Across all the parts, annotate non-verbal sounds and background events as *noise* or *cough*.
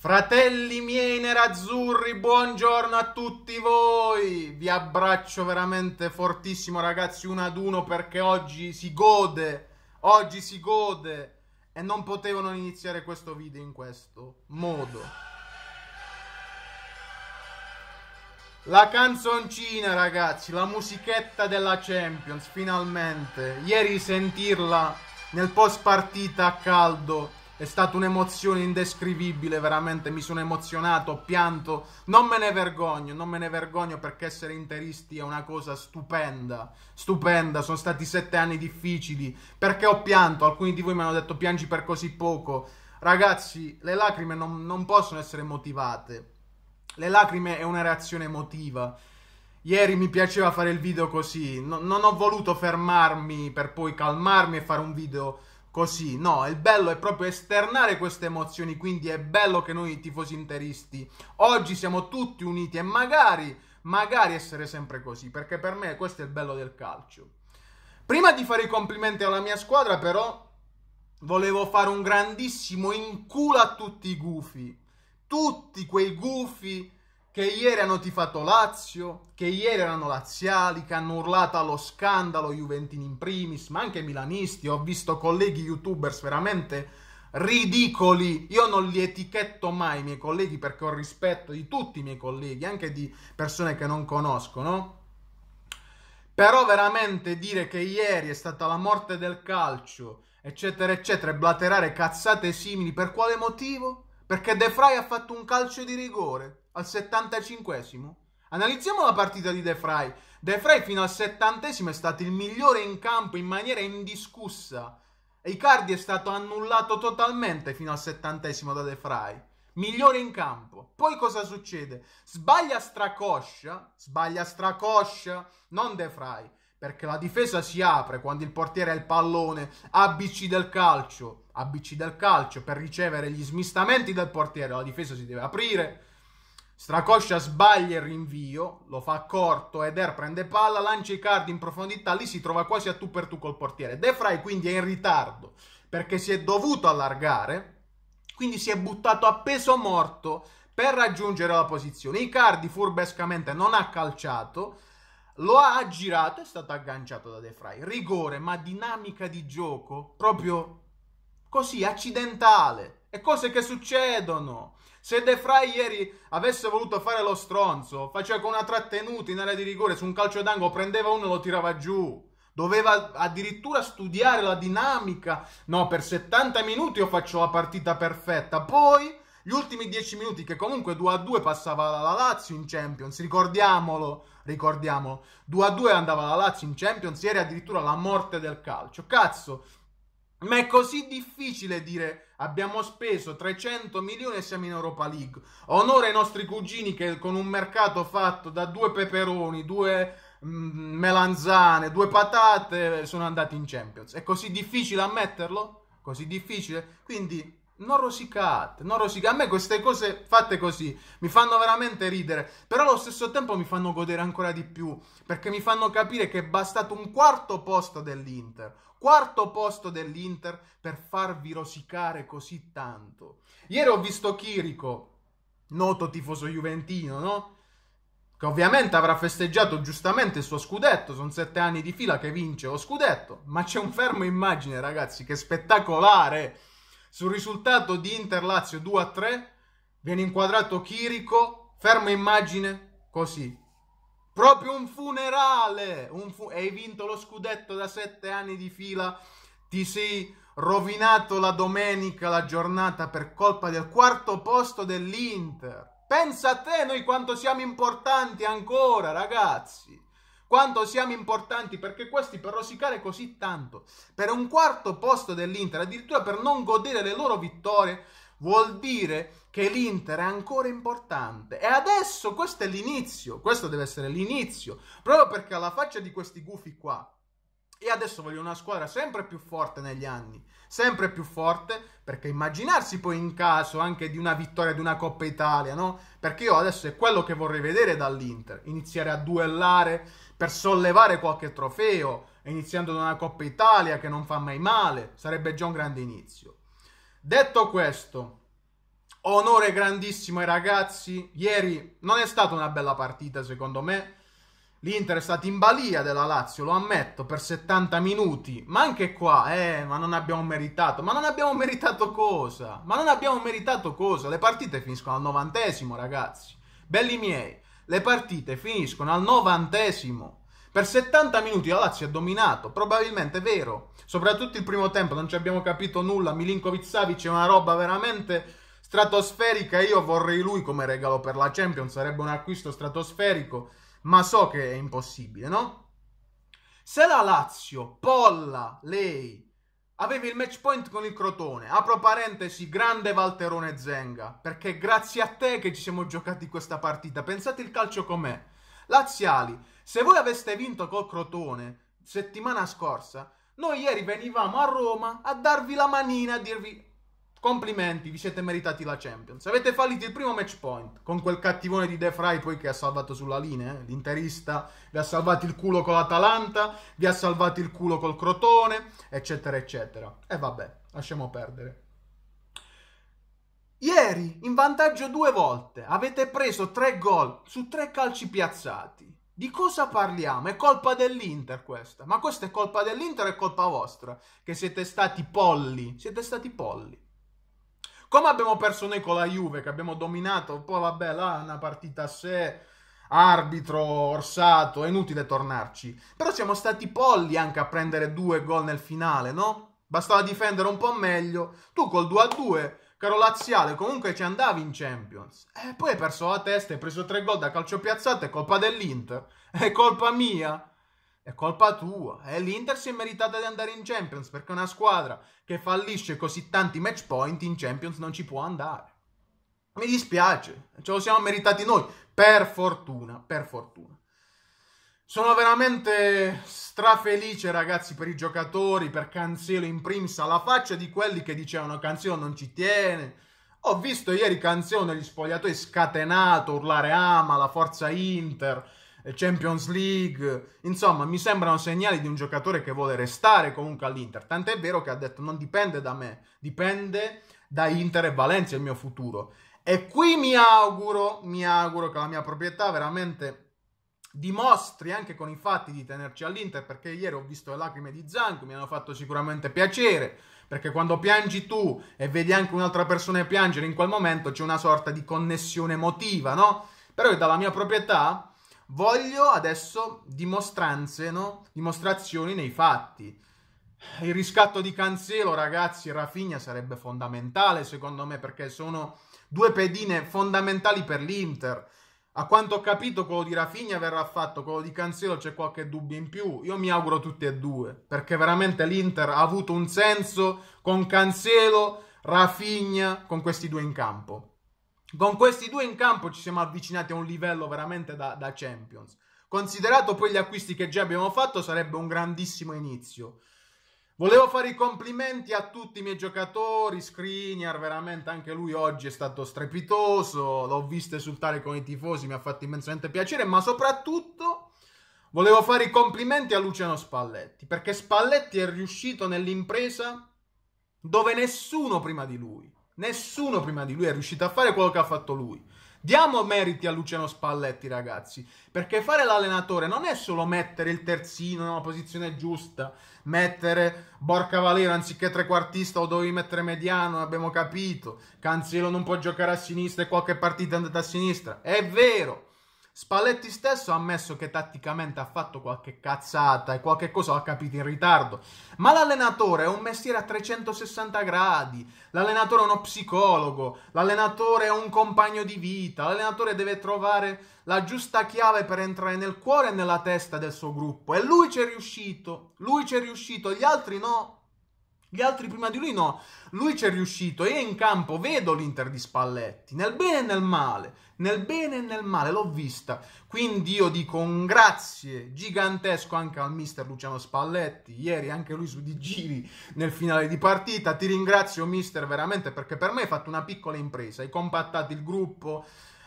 Fratelli miei nerazzurri, buongiorno a tutti voi! Vi abbraccio veramente fortissimo ragazzi uno ad uno perché oggi si gode, oggi si gode e non potevano iniziare questo video in questo modo. La canzoncina ragazzi, la musichetta della Champions finalmente, ieri sentirla nel post partita a caldo è stata un'emozione indescrivibile, veramente mi sono emozionato, ho pianto, non me ne vergogno, non me ne vergogno perché essere interisti è una cosa stupenda, stupenda, sono stati sette anni difficili, perché ho pianto, alcuni di voi mi hanno detto piangi per così poco, ragazzi le lacrime non, non possono essere motivate, le lacrime è una reazione emotiva, Ieri mi piaceva fare il video così, no, non ho voluto fermarmi per poi calmarmi e fare un video così. No, il bello è proprio esternare queste emozioni, quindi è bello che noi tifosi interisti oggi siamo tutti uniti e magari, magari essere sempre così, perché per me questo è il bello del calcio. Prima di fare i complimenti alla mia squadra, però, volevo fare un grandissimo inculo a tutti i gufi. Tutti quei gufi che ieri hanno tifato Lazio, che ieri erano laziali, che hanno urlato allo scandalo Juventini in primis, ma anche milanisti. Ho visto colleghi youtubers veramente ridicoli. Io non li etichetto mai i miei colleghi perché ho rispetto di tutti i miei colleghi, anche di persone che non conosco, no? Però veramente dire che ieri è stata la morte del calcio, eccetera, eccetera, e blaterare cazzate simili, per quale motivo? Perché De Frey ha fatto un calcio di rigore al 75 Analizziamo la partita di De Frey. De Frey fino al 70 è stato il migliore in campo in maniera indiscussa. E Icardi è stato annullato totalmente fino al 70 da De Frey. Migliore in campo. Poi cosa succede? Sbaglia stracoscia, sbaglia stracoscia, non De Frey perché la difesa si apre quando il portiere ha il pallone ABC del calcio, ABC del calcio per ricevere gli smistamenti del portiere, la difesa si deve aprire, Stracoscia sbaglia il rinvio, lo fa corto, Eder prende palla, lancia i card in profondità, lì si trova quasi a tu per tu col portiere. De Frey quindi è in ritardo perché si è dovuto allargare, quindi si è buttato a peso morto per raggiungere la posizione. Icardi furbescamente non ha calciato, lo ha aggirato, è stato agganciato da De Frey. Rigore, ma dinamica di gioco, proprio così, accidentale e cose che succedono. Se De Frey ieri avesse voluto fare lo stronzo, faceva con una trattenuta in area di rigore su un calcio d'angolo, prendeva uno e lo tirava giù. Doveva addirittura studiare la dinamica. No, per 70 minuti io faccio la partita perfetta. Poi, gli ultimi 10 minuti, che comunque 2-2 passava la Lazio in Champions, ricordiamolo, ricordiamolo. 2-2 andava la Lazio in Champions, ieri addirittura la morte del calcio. Cazzo, ma è così difficile dire Abbiamo speso 300 milioni e siamo in Europa League. Onore ai nostri cugini che con un mercato fatto da due peperoni, due mh, mm, melanzane, due patate sono andati in Champions. È così difficile ammetterlo? Così difficile? Quindi non rosicate, non rosicate. A me queste cose fatte così mi fanno veramente ridere, però allo stesso tempo mi fanno godere ancora di più, perché mi fanno capire che è bastato un quarto posto dell'Inter, quarto posto dell'Inter per farvi rosicare così tanto. Ieri ho visto Chirico, noto tifoso juventino, no? Che ovviamente avrà festeggiato giustamente il suo scudetto, sono sette anni di fila che vince lo scudetto, ma c'è un fermo immagine, ragazzi, che spettacolare! Sul risultato di Inter-Lazio 2-3 viene inquadrato Chirico, fermo immagine, così, Proprio un funerale. Un fu- hai vinto lo scudetto da sette anni di fila. Ti sei rovinato la domenica, la giornata per colpa del quarto posto dell'Inter. Pensa a te noi quanto siamo importanti ancora, ragazzi. Quanto siamo importanti perché questi per rosicare così tanto per un quarto posto dell'Inter, addirittura per non godere le loro vittorie, vuol dire che l'Inter è ancora importante. E adesso questo è l'inizio, questo deve essere l'inizio, proprio perché alla faccia di questi gufi qua, E adesso voglio una squadra sempre più forte negli anni, sempre più forte, perché immaginarsi poi in caso anche di una vittoria di una Coppa Italia, no? Perché io adesso è quello che vorrei vedere dall'Inter, iniziare a duellare per sollevare qualche trofeo, iniziando da una Coppa Italia che non fa mai male, sarebbe già un grande inizio. Detto questo, onore grandissimo ai ragazzi. Ieri non è stata una bella partita, secondo me. L'Inter è stata in balia della Lazio, lo ammetto, per 70 minuti. Ma anche qua, eh, ma non abbiamo meritato. Ma non abbiamo meritato cosa? Ma non abbiamo meritato cosa? Le partite finiscono al novantesimo, ragazzi. Belli miei, le partite finiscono al novantesimo. Per 70 minuti la Lazio ha dominato, probabilmente è vero. Soprattutto il primo tempo non ci abbiamo capito nulla, Milinkovic Savic è una roba veramente stratosferica, io vorrei lui come regalo per la Champions, sarebbe un acquisto stratosferico, ma so che è impossibile, no? Se la Lazio, Polla, lei, aveva il match point con il Crotone, apro parentesi, grande Valterone Zenga, perché grazie a te che ci siamo giocati questa partita, pensate il calcio com'è. Laziali, se voi aveste vinto col Crotone settimana scorsa, noi ieri venivamo a Roma a darvi la manina, a dirvi complimenti, vi siete meritati la Champions. Avete fallito il primo match point con quel cattivone di De Frey poi che ha salvato sulla linea, eh? l'interista vi ha salvato il culo con l'Atalanta, vi ha salvato il culo col Crotone, eccetera eccetera. E vabbè, lasciamo perdere. Ieri, in vantaggio due volte, avete preso tre gol su tre calci piazzati. Di cosa parliamo? È colpa dell'Inter questa. Ma questa è colpa dell'Inter e colpa vostra, che siete stati polli. Siete stati polli. Come abbiamo perso noi con la Juve, che abbiamo dominato, poi vabbè, là una partita a sé, arbitro, orsato, è inutile tornarci. Però siamo stati polli anche a prendere due gol nel finale, no? Bastava difendere un po' meglio. Tu col 2-2 caro laziale, comunque ci andavi in Champions. E poi hai perso la testa, hai preso tre gol da calcio piazzato, è colpa dell'Inter, *laughs* è colpa mia, è colpa tua. E l'Inter si è meritata di andare in Champions, perché una squadra che fallisce così tanti match point in Champions non ci può andare. Mi dispiace, ce lo siamo meritati noi, per fortuna, per fortuna. Sono veramente strafelice ragazzi per i giocatori, per Cancelo in primis, alla faccia di quelli che dicevano Cancelo non ci tiene. Ho visto ieri Cancelo negli spogliatoi scatenato, urlare ama, la forza Inter, eh, Champions League. Insomma, mi sembrano segnali di un giocatore che vuole restare comunque all'Inter. Tant'è vero che ha detto non dipende da me, dipende da Inter e Valencia il mio futuro. E qui mi auguro, mi auguro che la mia proprietà veramente dimostri anche con i fatti di tenerci all'Inter perché ieri ho visto le lacrime di Zanco, mi hanno fatto sicuramente piacere perché quando piangi tu e vedi anche un'altra persona piangere in quel momento c'è una sorta di connessione emotiva, no? Però io dalla mia proprietà voglio adesso dimostranze, no? Dimostrazioni nei fatti. Il riscatto di Cancelo, ragazzi, e Rafinha sarebbe fondamentale secondo me perché sono due pedine fondamentali per l'Inter a quanto ho capito, quello di Rafinha verrà fatto, quello di Cancelo c'è qualche dubbio in più. Io mi auguro tutti e due, perché veramente l'Inter ha avuto un senso con Cancelo, Rafinha, con questi due in campo. Con questi due in campo ci siamo avvicinati a un livello veramente da, da Champions. Considerato poi gli acquisti che già abbiamo fatto, sarebbe un grandissimo inizio. Volevo fare i complimenti a tutti i miei giocatori, Skriniar, veramente anche lui oggi è stato strepitoso, l'ho visto esultare con i tifosi, mi ha fatto immensamente piacere, ma soprattutto volevo fare i complimenti a Luciano Spalletti, perché Spalletti è riuscito nell'impresa dove nessuno prima di lui, nessuno prima di lui è riuscito a fare quello che ha fatto lui. Diamo meriti a Luciano Spalletti, ragazzi, perché fare l'allenatore non è solo mettere il terzino in una posizione giusta, mettere Borca Valero anziché trequartista o dovevi mettere mediano, abbiamo capito. Cancelo non può giocare a sinistra e qualche partita è andata a sinistra. È vero, Spalletti stesso ha ammesso che tatticamente ha fatto qualche cazzata e qualche cosa l'ha capito in ritardo, ma l'allenatore è un mestiere a 360 gradi, l'allenatore è uno psicologo, l'allenatore è un compagno di vita, l'allenatore deve trovare la giusta chiave per entrare nel cuore e nella testa del suo gruppo e lui ci è riuscito, lui ci è riuscito, gli altri no. Gli altri prima di lui no. Lui ci è riuscito. Io in campo vedo l'Inter di Spalletti, nel bene e nel male. Nel bene e nel male, l'ho vista. Quindi io dico un grazie gigantesco anche al mister Luciano Spalletti. Ieri anche lui su Di Giri nel finale di partita. Ti ringrazio mister veramente perché per me hai fatto una piccola impresa. Hai compattato il gruppo,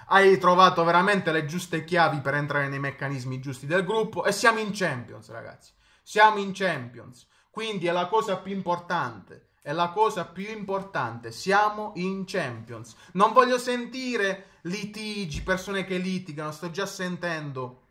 hai trovato veramente le giuste chiavi per entrare nei meccanismi giusti del gruppo. E siamo in Champions ragazzi. Siamo in Champions quindi è la cosa più importante. È la cosa più importante. Siamo in Champions. Non voglio sentire litigi, persone che litigano. Sto già sentendo.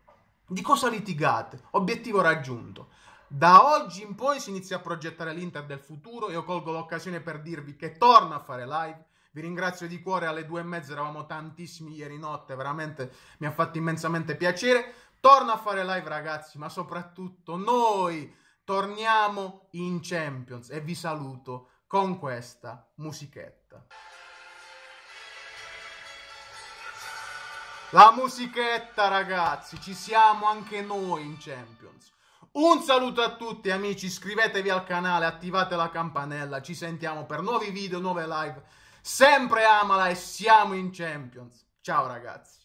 Di cosa litigate? Obiettivo raggiunto. Da oggi in poi si inizia a progettare l'Inter del futuro. Io colgo l'occasione per dirvi che torno a fare live. Vi ringrazio di cuore, alle due e mezza eravamo tantissimi ieri notte, veramente mi ha fatto immensamente piacere. Torno a fare live ragazzi, ma soprattutto noi torniamo in Champions e vi saluto con questa musichetta. La musichetta ragazzi, ci siamo anche noi in Champions. Un saluto a tutti amici, iscrivetevi al canale, attivate la campanella, ci sentiamo per nuovi video, nuove live. Sempre amala e siamo in Champions. Ciao ragazzi.